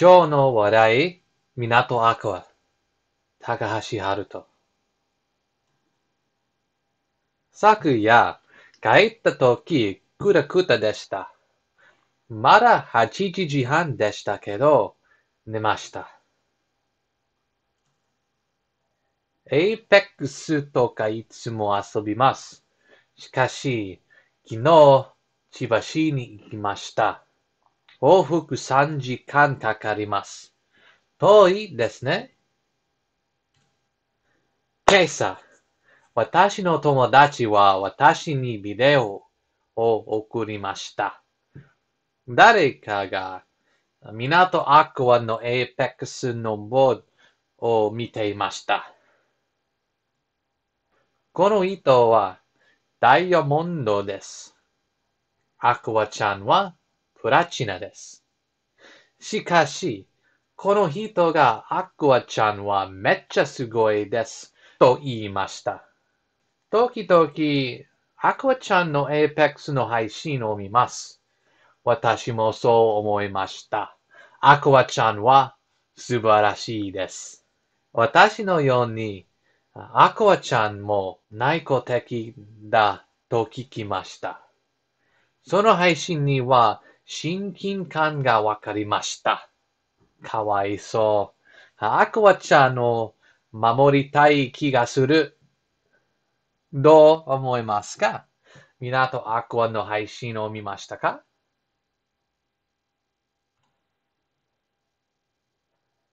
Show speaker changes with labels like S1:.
S1: 今日の話題、港アクア、高橋春人。昨夜、帰った時、くたくたでした。まだ8時半でしたけど、寝ました。エイペックスとかいつも遊びます。しかし、昨日、千葉市に行きました。往復3時間かかります。遠いですね。今朝、私の友達は私にビデオを送りました。誰かが港アクアのエーペックスのボードを見ていました。この糸はダイヤモンドです。アクアちゃんはプラチナです。しかし、この人がアクアちゃんはめっちゃすごいですと言いました。時々、アクアちゃんのエペックスの配信を見ます。私もそう思いました。アクアちゃんは素晴らしいです。私のように、アクアちゃんも内向的だと聞きました。その配信には親近感がわかりました。かわいそう。アクアちゃんを守りたい気がする。どう思いますか港アクアの配信を見ましたか